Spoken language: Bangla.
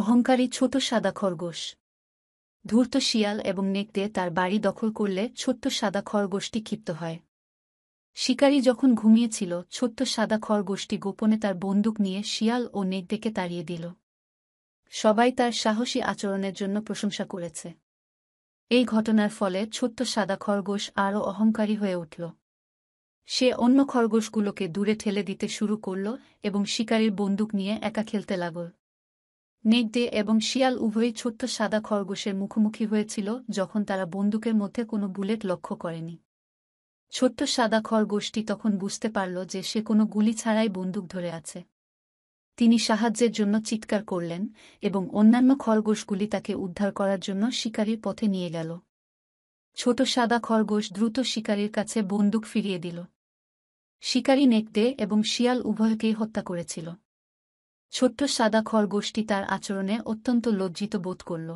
অহংকারী ছোট সাদা খরগোশ ধূর্ত শিয়াল এবং নেকদে তার বাড়ি দখল করলে ছোট্ট সাদা খরগোশটি ক্ষিপ্ত হয় শিকারী যখন ঘুমিয়েছিল ছোট্ট সাদা খরগোশটি গোপনে তার বন্দুক নিয়ে শিয়াল ও নেকদেকে তাড়িয়ে দিল সবাই তার সাহসী আচরণের জন্য প্রশংসা করেছে এই ঘটনার ফলে ছোট্ট সাদা খরগোশ আরও অহংকারী হয়ে উঠল সে অন্য খরগোশগুলোকে দূরে ঠেলে দিতে শুরু করল এবং শিকারীর বন্দুক নিয়ে একা খেলতে লাগল নেকডে এবং শিয়াল উভয়ই ছোট্ট সাদা খরগোশের মুখোমুখি হয়েছিল যখন তারা বন্দুকের মধ্যে কোনো বুলেট লক্ষ্য করেনি ছোট্ট সাদা খরগোশটি তখন বুঝতে পারল যে সে কোনো গুলি ছাড়াই বন্দুক ধরে আছে তিনি সাহায্যের জন্য চিৎকার করলেন এবং অন্যান্য খরগোশগুলি তাকে উদ্ধার করার জন্য শিকারীর পথে নিয়ে গেল ছোট সাদা খরগোশ দ্রুত শিকারীর কাছে বন্দুক ফিরিয়ে দিল শিকারী নেকদে এবং শিয়াল উভয়কেই হত্যা করেছিল ছোট্ট সাদা গোষ্ঠী তার আচরণে অত্যন্ত লজ্জিত বোধ করল